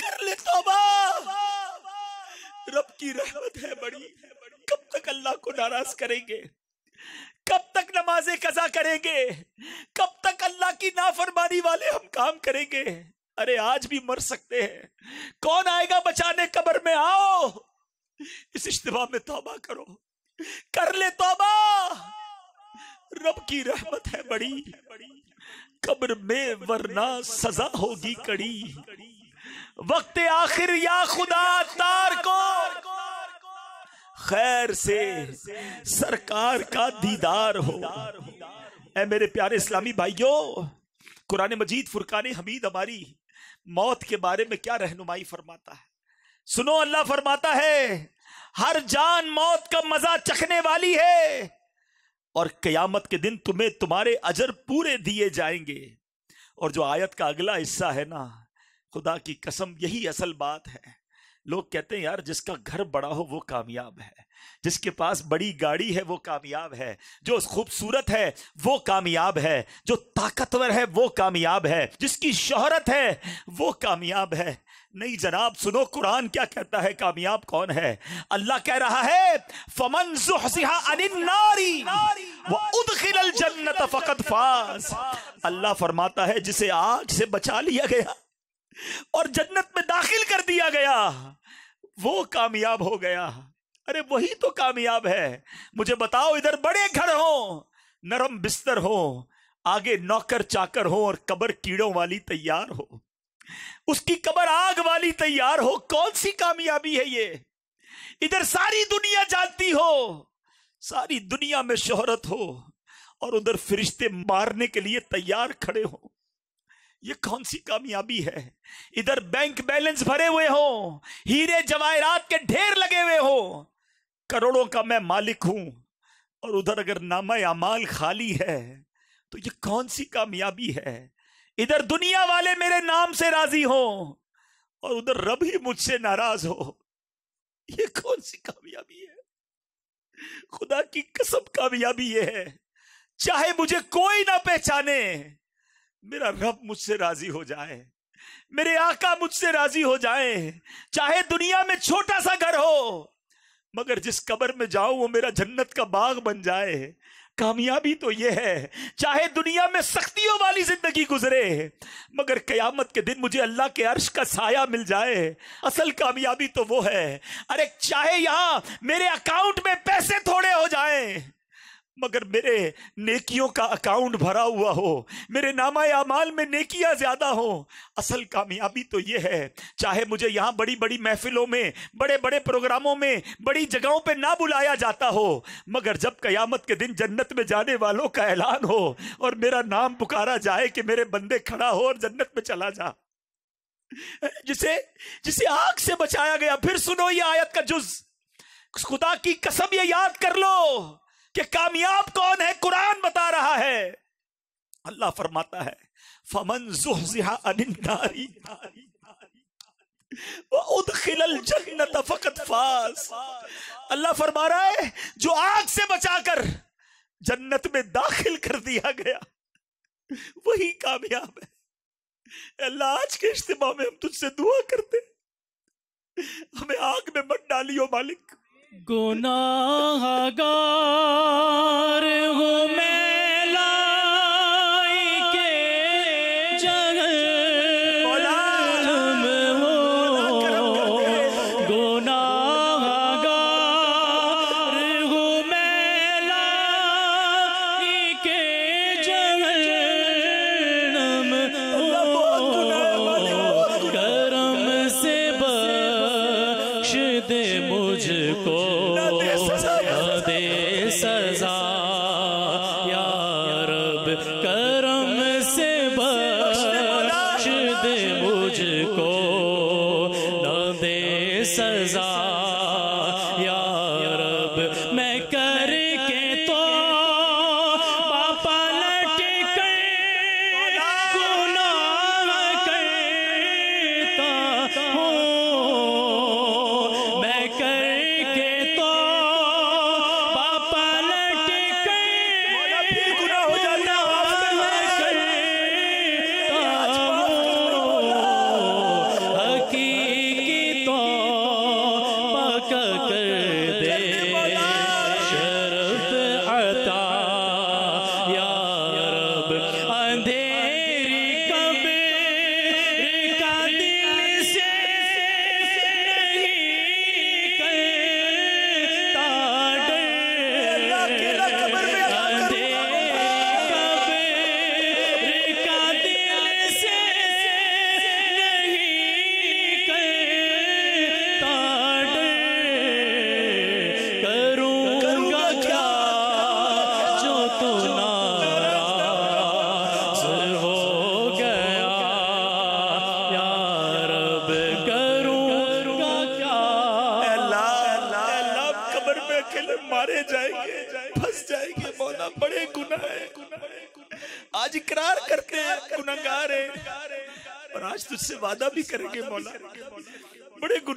कर ले तोबा रब की रहमत है बड़ी कब तक अल्लाह को नाराज करेंगे कब तक नमाजें कजा करेंगे कब तक अल्लाह की नाफरमानी वाले हम काम करेंगे अरे आज भी मर सकते हैं कौन आएगा बचाने कबर में आओ इस इश्तवा में तौबा करो कर ले तौबा रब की रहमत है बड़ी कब्र में वरना सजा होगी कड़ी वक्त आखिर या खुदा तार को खैर से सरकार का दीदार हो ऐ मेरे प्यारे इस्लामी भाइयों कुरान मजीद फुरकान हमीद हमारी मौत के बारे में क्या रहनुमाई फरमाता है सुनो अल्लाह फरमाता है हर जान मौत का मजा चखने वाली है और कयामत के दिन तुम्हें तुम्हारे अजर पूरे दिए जाएंगे और जो आयत का अगला हिस्सा है ना खुदा की कसम यही असल बात है लोग कहते हैं यार जिसका घर बड़ा हो वो कामयाब है जिसके पास बड़ी गाड़ी है वो कामयाब है जो खूबसूरत है वो कामयाब है जो ताकतवर है वो कामयाब है जिसकी शोहरत है वो कामयाब है नहीं जनाब सुनो कुरान क्या कहता है कामयाब कौन है अल्लाह कह रहा है फमन नारी जन्नत फकत फास अल्लाह फरमाता है जिसे आग से बचा लिया गया और जन्नत में दाखिल कर दिया गया वो कामयाब हो गया अरे वही तो कामयाब है मुझे बताओ इधर बड़े घर हो नरम बिस्तर हो आगे नौकर चाकर हो और कबर कीड़ों वाली तैयार हो उसकी कबर आग वाली तैयार हो कौन सी कामयाबी है ये इधर सारी दुनिया जानती हो सारी दुनिया में शोहरत हो और उधर फिरिश्ते मारने के लिए तैयार खड़े हो ये कौन सी कामयाबी है इधर बैंक बैलेंस भरे हुए हो हीरे जवाहरात के ढेर लगे हुए हो करोड़ों का मैं मालिक हूं और उधर अगर नामा अमाल खाली है तो ये कौन सी कामयाबी है इधर दुनिया वाले मेरे नाम से राजी हो और उधर रब ही मुझसे नाराज हो ये कौन सी कामयाबी है खुदा की कसम कामयाबी ये है चाहे मुझे कोई ना पहचाने मेरा रब मुझसे राजी हो जाए मेरे आका मुझसे राजी हो जाए चाहे दुनिया में छोटा सा घर हो मगर जिस कबर में जाओ वो मेरा जन्नत का बाग बन जाए कामयाबी तो ये है चाहे दुनिया में सख्तियों वाली जिंदगी गुजरे मगर कयामत के दिन मुझे अल्लाह के अर्श का साया मिल जाए असल कामयाबी तो वो है अरे चाहे यहां मेरे अकाउंट में पैसे थोड़े हो जाएं मगर मेरे नेकियों का अकाउंट भरा हुआ हो मेरे नामा माल में नेकियां ज़्यादा हो असल कामयाबी तो यह है चाहे मुझे यहाँ बड़ी बड़ी महफिलों में बड़े बड़े प्रोग्रामों में बड़ी जगहों पे ना बुलाया जाता हो मगर जब कयामत के दिन जन्नत में जाने वालों का ऐलान हो और मेरा नाम पुकारा जाए कि मेरे बंदे खड़ा हो और जन्नत में चला जा जिसे जिसे आग से बचाया गया फिर सुनो ये आयत का जुज खुदा की कसम ये याद कर लो कि कामयाब कौन है कुरान बता रहा है अल्लाह फरमाता है फमन अल्लाह फरमा रहा है जो आग से बचाकर जन्नत में दाखिल कर दिया गया वही कामयाब है अल्लाह आज के इज्तम में हम तुझसे दुआ करते हमें आग में मत डालियो मालिक गुनागार हूँ मैं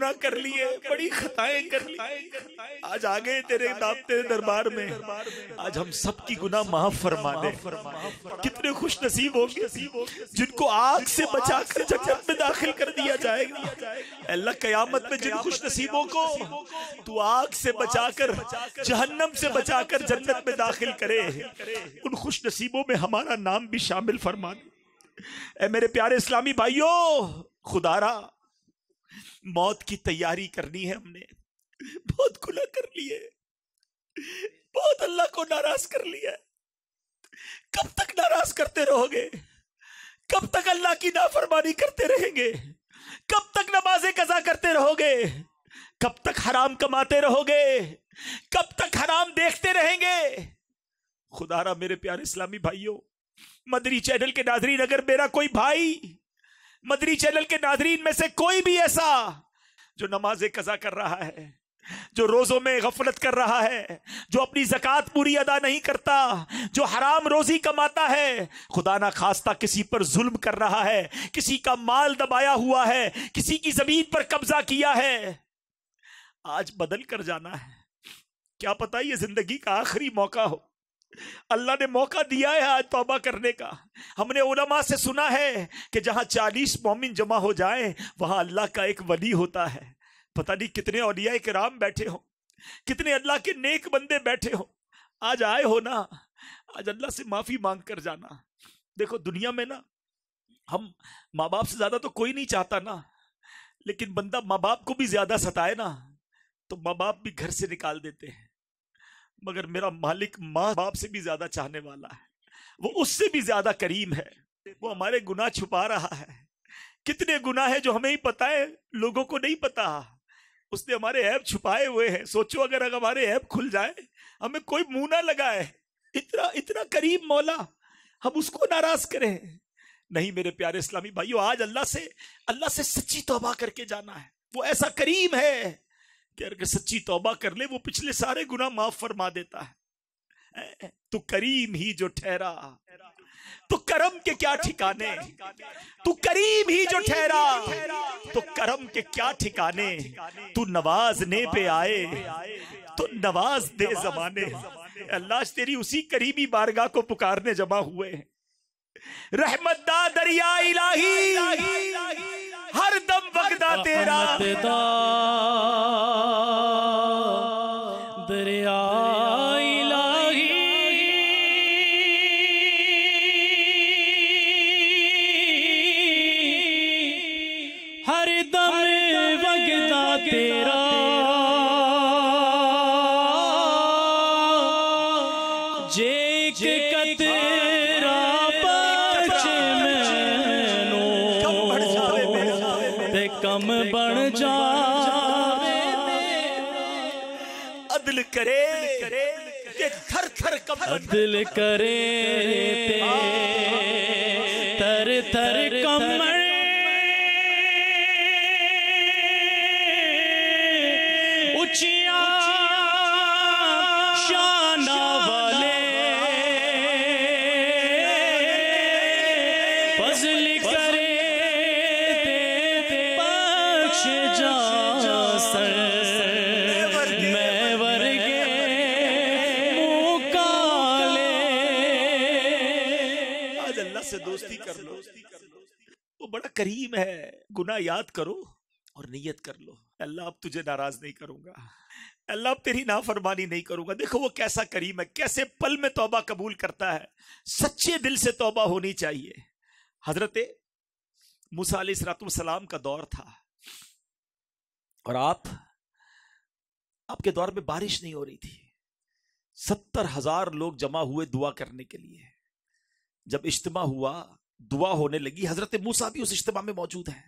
गुना कर लिए बड़ी खताएं कर लिए आज आ गए तेरे दाबते दरबार में आज हम सबकी गुना माफ फरमा दे कितने खुश नसीब होंगे जिनको आग से बचा कर जन्नत में दाखिल कर दिया जाएगा अल्लाह कयामत में जिन खुश नसीबों को तू आग से बचाकर जहन्नम से बचाकर जन्नत में दाखिल करे उन खुश नसीबों में हमारा नाम भी शामिल फरमा दे ए मेरे प्यारे इस्लामी भाइयों खुदारा मौत की तैयारी करनी है हमने बहुत खुला कर लिए बहुत अल्लाह को नाराज कर लिया कब तक नाराज करते रहोगे कब तक अल्लाह की नाफरमानी करते रहेंगे कब तक नमाजें कजा करते रहोगे कब तक हराम कमाते रहोगे कब तक हराम देखते रहेंगे खुदारा मेरे प्यारे इस्लामी भाइयों मदरी चैनल के नादरी नगर मेरा कोई भाई मदरी चैनल के नाजरीन में से कोई भी ऐसा जो नमाज कजा कर रहा है जो रोज़ों में गफलत कर रहा है जो अपनी ज़क़़त पूरी अदा नहीं करता जो हराम रोज़ी कमाता है खुदा ना खास्ता किसी पर जुल्म कर रहा है किसी का माल दबाया हुआ है किसी की ज़मीन पर कब्ज़ा किया है आज बदल कर जाना है क्या पता ये ज़िंदगी का आखिरी मौका हो अल्लाह ने मौका दिया है आज तोबा करने का हमने उलमा से सुना है कि जहां चालीस मोमिन जमा हो जाए वहां अल्लाह का एक वली होता है पता नहीं कितने औलिया राम बैठे हो कितने अल्लाह के नेक बंदे बैठे हो आज आए हो ना आज अल्लाह से माफी मांग कर जाना देखो दुनिया में ना हम माँ बाप से ज्यादा तो कोई नहीं चाहता ना लेकिन बंदा माँ बाप को भी ज्यादा सताए ना तो माँ बाप भी घर से निकाल देते हैं मगर मेरा मालिक माँ बाप से भी ज्यादा चाहने वाला है वो उससे भी ज्यादा करीम है वो हमारे गुनाह छुपा रहा है कितने गुनाह है जो हमें ही पता है लोगों को नहीं पता उसने हमारे ऐप छुपाए हुए हैं सोचो अगर अगर हमारे ऐप खुल जाए हमें कोई मुंह ना लगाए इतना इतना करीब मौला हम उसको नाराज करें नहीं मेरे प्यारे इस्लामी भाइयों आज अल्लाह से अल्लाह से सच्ची तोबा करके जाना है वो ऐसा करीम है कि अगर सच्ची तौबा कर ले वो पिछले सारे गुना माफ फरमा देता है तो करीम ही जो ठहरा तो कर्म के क्या ठिकाने तू करीम ही जो ठहरा तो करम के क्या ठिकाने तू नवाजने पे आए तो नवाज दे जमाने अल्लाह तेरी उसी करीबी बारगाह को पुकारने जमा हुए हैं रहमत दा दरिया इलाही हर दम बगदा तेरा दरिया करे करे थर थर कब बदल करे करीम है गुना याद करो और नियत कर लो अल्लाह अब तुझे नाराज नहीं करूंगा अल्लाह तेरी नाफरमानी नहीं करूंगा देखो वो कैसा करीम है कैसे पल में तोबा कबूल करता है सच्चे दिल से तोबा होनी चाहिए हजरत मूसा सलाम का दौर था और आप आपके दौर में बारिश नहीं हो रही थी सत्तर हजार लोग जमा हुए दुआ करने के लिए जब इज्तम हुआ दुआ होने लगी हजरत मूसा भी उस इज्तम में मौजूद है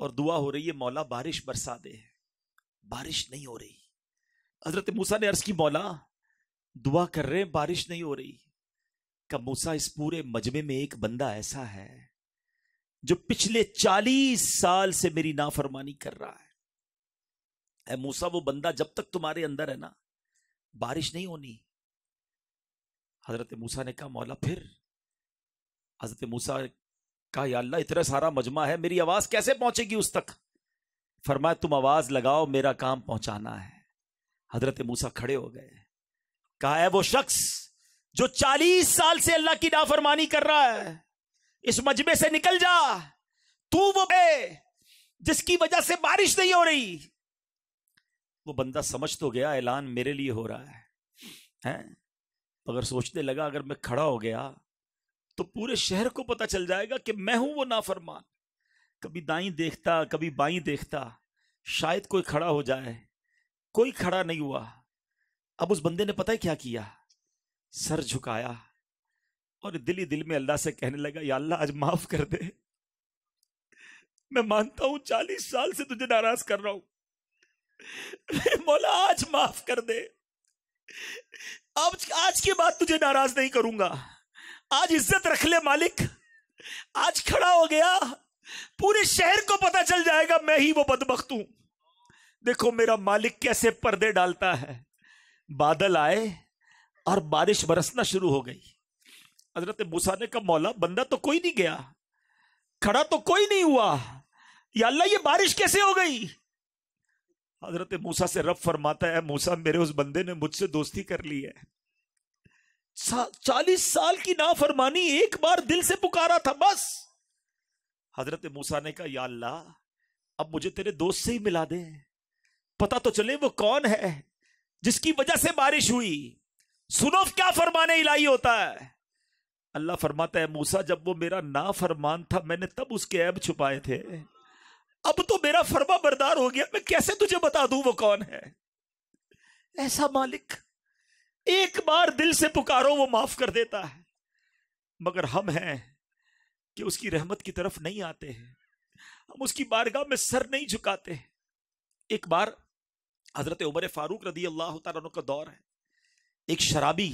और दुआ हो रही है मौला बारिश बरसा दे बारिश नहीं हो रही हजरत मूसा ने अर्ज की मौला दुआ कर रहे हैं बारिश नहीं हो रही का मूसा इस पूरे मजमे में एक बंदा ऐसा है जो पिछले चालीस साल से मेरी नाफरमानी कर रहा है ए मूसा वो बंदा जब तक तुम्हारे अंदर है ना बारिश नहीं होनी हजरत मूसा ने कहा मौला फिर हजरत मूसा कहा या अल्लाह इतना सारा मजमा है मेरी आवाज कैसे पहुंचेगी उस तक फरमाया तुम आवाज लगाओ मेरा काम पहुंचाना है हजरत मूसा खड़े हो गए कहा है वो शख्स जो चालीस साल से अल्लाह की नाफरमानी कर रहा है इस मजमे से निकल जा तू वो बे जिसकी वजह से बारिश नहीं हो रही वो बंदा समझ तो गया ऐलान मेरे लिए हो रहा है हैं मगर सोचने लगा अगर मैं खड़ा हो गया तो पूरे शहर को पता चल जाएगा कि मैं हूं वो नाफरमान कभी दाई देखता कभी बाई देखता शायद कोई खड़ा हो जाए कोई खड़ा नहीं हुआ अब उस बंदे ने पता है क्या किया सर झुकाया और दिल ही दिल में अल्लाह से कहने लगा या अल्लाह आज माफ कर दे मैं मानता हूं चालीस साल से तुझे नाराज कर रहा हूं मौला आज माफ कर दे आज, आज के बाद तुझे नाराज नहीं करूंगा आज इज्जत रख ले मालिक आज खड़ा हो गया पूरे शहर को पता चल जाएगा मैं ही वो बदबख्त हूं देखो मेरा मालिक कैसे पर्दे डालता है बादल आए और बारिश बरसना शुरू हो गई हजरत मूसा ने कहा मौला बंदा तो कोई नहीं गया खड़ा तो कोई नहीं हुआ या अल्लाह ये बारिश कैसे हो गई हजरत मूसा से रब फरमाता है मूसा मेरे उस बंदे ने मुझसे दोस्ती कर ली है चालीस साल की नाफरमानी एक बार दिल से पुकारा था बस हजरत मूसा ने कहा या अल्लाह अब मुझे तेरे दोस्त से ही मिला दे पता तो चले वो कौन है जिसकी वजह से बारिश हुई सुनो क्या फरमाने इलाही होता है अल्लाह फरमाता है मूसा जब वो मेरा ना फरमान था मैंने तब उसके ऐब छुपाए थे अब तो मेरा फरमा बरदार हो गया मैं कैसे तुझे बता दूं वो कौन है ऐसा मालिक एक बार दिल से पुकारो वो माफ कर देता है मगर हम हैं कि उसकी रहमत की तरफ नहीं आते हैं हम उसकी बारगाह में सर नहीं झुकाते एक बार हजरत उमर फारूक रदी अल्लाह तु का दौर है एक शराबी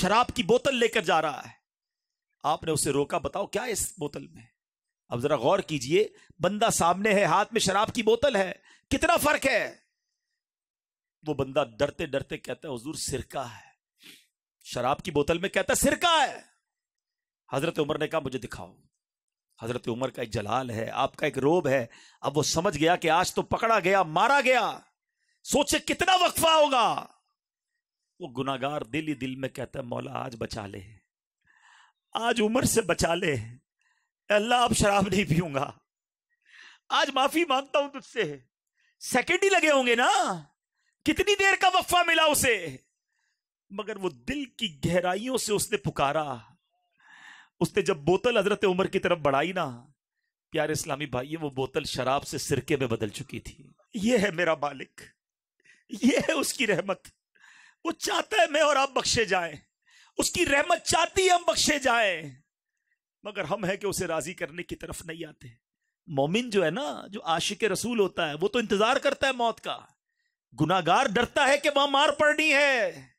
शराब की बोतल लेकर जा रहा है आपने उसे रोका बताओ क्या इस बोतल में अब जरा गौर कीजिए बंदा सामने है हाथ में शराब की बोतल है कितना फर्क है वो बंदा डरते डरते कहता है हजूर सिरका है शराब की बोतल में कहता है सिरका है हजरत उमर ने कहा मुझे दिखाओ हजरत उमर का एक जलाल है आपका एक रोब है अब वो समझ गया कि आज तो पकड़ा गया मारा गया सोचे कितना वक्फा होगा वो गुनागार दिल ही दिल में कहता है मौला आज बचा ले आज उमर से बचा ले अल्लाह अब शराब नहीं पीऊंगा आज माफी मांगता हूं तुझसे सेकेंड ही लगे होंगे ना कितनी देर का वफा मिला उसे मगर वो दिल की गहराइयों से उसने पुकारा उसने जब बोतल हजरत उमर की तरफ बढ़ाई ना प्यारे इस्लामी भाई वो बोतल शराब से सिरके में बदल चुकी थी ये है मेरा मालिक ये है उसकी रहमत वो चाहता है मैं और आप बख्शे जाएं उसकी रहमत चाहती है हम बख्शे जाएं मगर हम है कि उसे राजी करने की तरफ नहीं आते मोमिन जो है ना जो आशिक रसूल होता है वो तो इंतजार करता है मौत का गुनागार डरता है कि वहां मार पड़नी है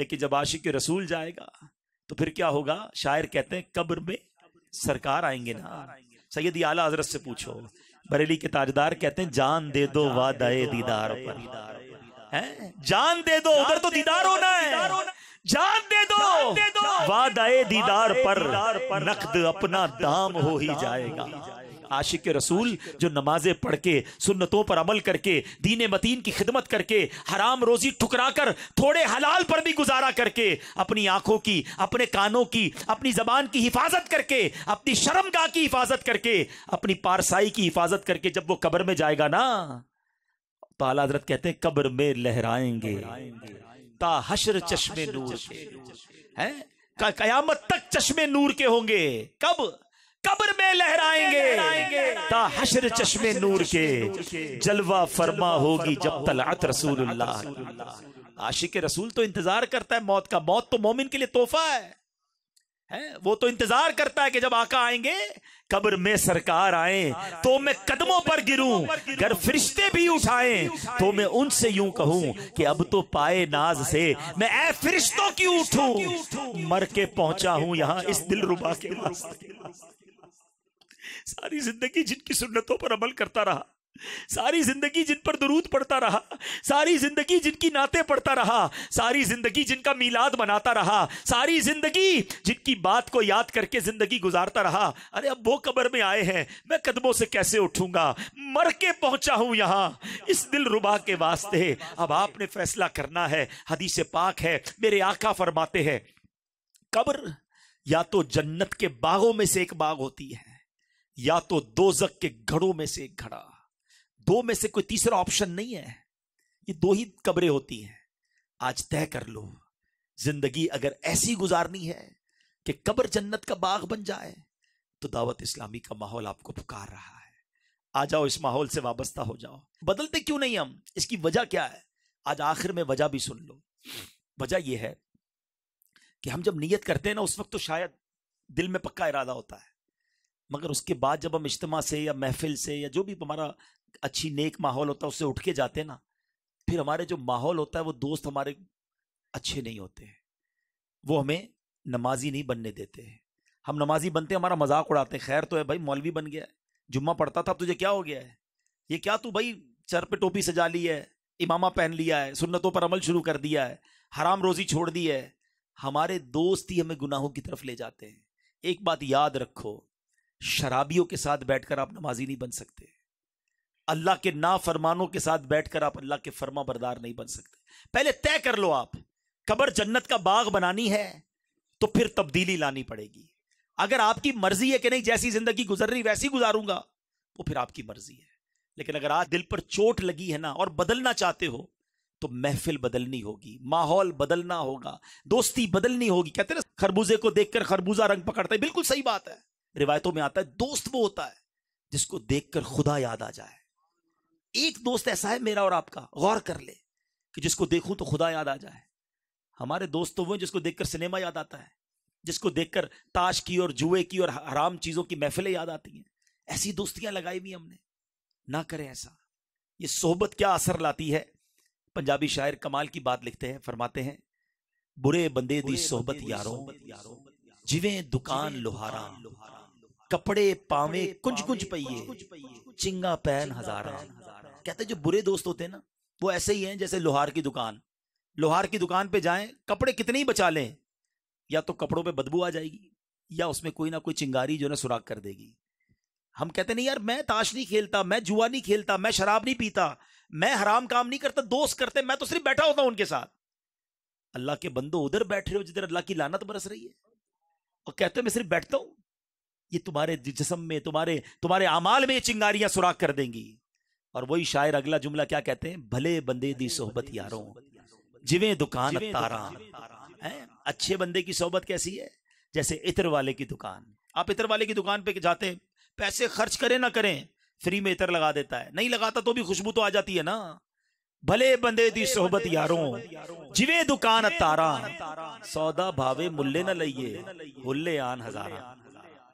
लेकिन जब आशिक रसूल जाएगा तो फिर क्या होगा शायर कहते हैं कब्र में सरकार आएंगे ना सैयद आला हजरत से पूछो बरेली के ताजदार कहते हैं जान दे दो वादाए दीदार पर है जान दे दो उधर तो दीदार होना है जान दे दो वादाए दीदार पर नकद अपना दाम हो ही जाएगा आशिक रसूल जो नमाजें पढ़ के सुन्नतों पर अमल करके दीन मतीन की खिदमत करके हराम रोज़ी ठुकरा कर थोड़े हलाल पर भी गुजारा करके अपनी आंखों की अपने कानों की अपनी ज़बान की हिफाजत करके अपनी शर्मगा की हिफाजत करके अपनी पारसाई की हिफाजत करके जब वो कब्र में जाएगा ना तो आला हजरत कहते हैं कब्र में लहराएंगे ता चश्मे नूर है कयामत तक चश्मे नूर के होंगे कब कब्र में लहराएंगे ता हशर चश्मे नूर के जलवा फरमा होगी जब तलात रसूलुल्लाह आशिक रसूल तो इंतजार करता है मौत का मौत तो मोमिन के लिए तोहफा है है वो तो इंतजार करता है कि जब आका आएंगे कब्र में सरकार आए तो मैं कदमों पर गिरूं अगर फरिश्ते भी उठाएं तो मैं उनसे यूं कहूं कि अब तो पाए नाज से मैं ऐ फरिश्तों की उठूं मर के पहुंचा हूं यहां इस दिल रुबा के वास्ते सारी जिंदगी जिनकी सुन्नतों पर अमल करता रहा सारी जिंदगी जिन पर दरूद पढ़ता रहा सारी जिंदगी जिनकी नाते पढ़ता रहा सारी जिंदगी जिनका मीलाद मनाता रहा सारी जिंदगी जिनकी बात को याद करके जिंदगी गुजारता रहा अरे अब वो कब्र में आए हैं मैं कदमों से कैसे उठूंगा मर के पहुंचा हूं यहां इस दिल रुबा के वास्ते अब आपने फैसला करना है हदीस पाक है मेरे आका फरमाते हैं कब्र या तो जन्नत के बागों में से एक बाग होती है या तो जक के घड़ों में से एक घड़ा दो में से कोई तीसरा ऑप्शन नहीं है ये दो ही कब्रें होती हैं आज तय कर लो जिंदगी अगर ऐसी गुजारनी है कि कब्र जन्नत का बाग बन जाए तो दावत इस्लामी का माहौल आपको पुकार रहा है आ जाओ इस माहौल से वाबस्ता हो जाओ बदलते क्यों नहीं हम इसकी वजह क्या है आज आखिर में वजह भी सुन लो वजह यह है कि हम जब नीयत करते हैं ना उस वक्त तो शायद दिल में पक्का इरादा होता है मगर उसके बाद जब हम इज्तम से या महफिल से या जो भी हमारा अच्छी नेक माहौल होता है उससे उठ के जाते हैं ना फिर हमारे जो माहौल होता है वो दोस्त हमारे अच्छे नहीं होते हैं वो हमें नमाजी नहीं बनने देते हैं हम नमाजी बनते हैं हमारा मजाक उड़ाते हैं खैर तो है भाई मौलवी बन गया है जुम्मा पढ़ता था अब तुझे क्या हो गया है ये क्या तू भाई चर पे टोपी सजा ली है इमामा पहन लिया है सुन्नतों पर अमल शुरू कर दिया है हराम रोजी छोड़ दी है हमारे दोस्त ही हमें गुनाहों की तरफ ले जाते हैं एक बात याद रखो शराबियों के साथ बैठकर आप नमाजी नहीं बन सकते अल्लाह के नाफरमानों के साथ बैठकर आप अल्लाह के फरमा बरदार नहीं बन सकते पहले तय कर लो आप कबर जन्नत का बाग बनानी है तो फिर तब्दीली लानी पड़ेगी अगर आपकी मर्जी है कि नहीं जैसी जिंदगी गुजर रही वैसी गुजारूंगा वो फिर आपकी मर्जी है लेकिन अगर आज दिल पर चोट लगी है ना और बदलना चाहते हो तो महफिल बदलनी होगी माहौल बदलना होगा दोस्ती बदलनी होगी कहते ना खरबूजे को देखकर खरबूजा रंग पकड़ता है बिल्कुल सही बात है रिवायतों में आता है दोस्त वो होता है जिसको देखकर खुदा याद आ जाए एक दोस्त ऐसा है मेरा और आपका गौर कर ले कि जिसको देखूं तो खुदा याद आ जाए हमारे दोस्त तो वो हैं जिसको देखकर सिनेमा याद आता है जिसको देखकर ताश की और जुए की और हराम चीज़ों की महफिलें याद आती हैं ऐसी दोस्तियां लगाई भी हमने ना करें ऐसा ये सोहबत क्या असर लाती है पंजाबी शायर कमाल की बात लिखते हैं फरमाते हैं बुरे बंदे दी सोहबत यारों यारों दुकान लोहारा लोहारा कपड़े पावे कुछ कुछ पहिए चिंगा पहन हजारा कहते जो बुरे दोस्त होते हैं ना वो ऐसे ही हैं जैसे लोहार की दुकान लोहार की दुकान पे जाएं कपड़े कितने ही बचा लें या तो कपड़ों पे बदबू आ जाएगी या उसमें कोई ना कोई चिंगारी जो ना सुराख कर देगी हम कहते नहीं यार मैं ताश नहीं खेलता मैं जुआ नहीं खेलता मैं शराब नहीं पीता मैं हराम काम नहीं करता दोस्त करते मैं तो सिर्फ बैठा होता हूं उनके साथ अल्लाह के बंदो उधर बैठ रहे हो जिधर अल्लाह की लानत बरस रही है और कहते मैं सिर्फ बैठता हूं ये तुम्हारे जिसम में तुम्हारे तुम्हारे अमाल में चिंगारियां सुराख कर देंगी और वही शायर अगला जुमला क्या कहते हैं भले बंदे दी सोहबत यारों जिवे दुकान तारा अच्छे बंदे की सोहबत कैसी है जैसे इतर वाले की दुकान आप इतर वाले की दुकान पे जाते हैं पैसे खर्च करें ना करें फ्री में इतर लगा देता है नहीं लगाता तो भी खुशबू तो आ जाती है ना भले बंदे दी सोहबत यारों जिवे दुकान तारा सौदा भावे मुल्ले न लइए मुल्ले आन हजारा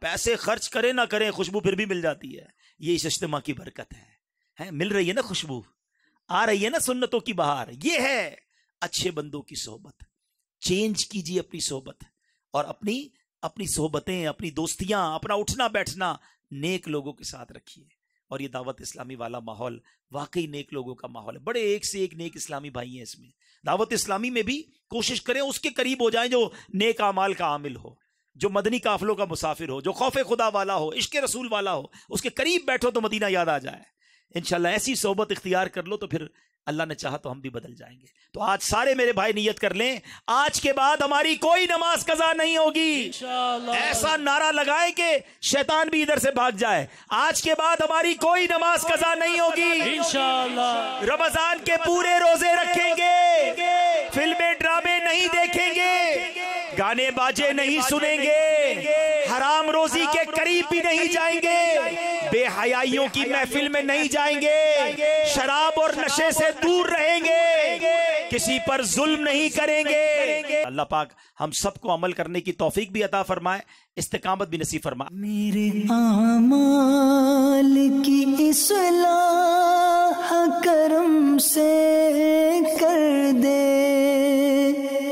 पैसे खर्च करें ना करें खुशबू फिर भी मिल जाती है ये इस इज्तम की बरकत है है मिल रही है ना खुशबू आ रही है ना सुन्नतों की बहार ये है अच्छे बंदों की सोहबत चेंज कीजिए अपनी सोहबत और अपनी अपनी सोहबतें अपनी दोस्तियां अपना उठना बैठना नेक लोगों के साथ रखिए और ये दावत इस्लामी वाला माहौल वाकई नेक लोगों का माहौल है बड़े एक से एक नेक इस्लामी भाई हैं इसमें दावत इस्लामी में भी कोशिश करें उसके करीब हो जाए जो नेक आमाल का आमिल हो जो मदनी काफलों का मुसाफिर हो जो खौफ खुदा वाला हो इश्क रसूल वाला हो उसके करीब बैठो तो मदीना याद आ जाए इनशाला ऐसी सोबत इख्तियार कर लो तो फिर अल्लाह ने चाहा तो हम भी बदल जाएंगे तो आज सारे मेरे भाई नियत कर लें आज के बाद हमारी कोई नमाज कजा नहीं होगी ऐसा नारा लगाए कि शैतान भी इधर से भाग जाए आज के बाद हमारी कोई नमाज कजा नहीं होगी रमजान के पूरे रोजे रखेंगे फिल्में ड्रामे नहीं देखेंगे गाने बाजे नहीं सुनेंगे हराम रोजी के करीब भी नहीं जाएंगे बेहयाइयों की महफिल में नहीं जाएंगे शराब और नशे से दूर रहेंगे किसी पर जुल्म नहीं करेंगे अल्लाह पाक हम सबको अमल करने की तोफीक भी अता फरमाए इस्तकामत भी नसीब फरमाए मेरे आमाल की करम से कर दे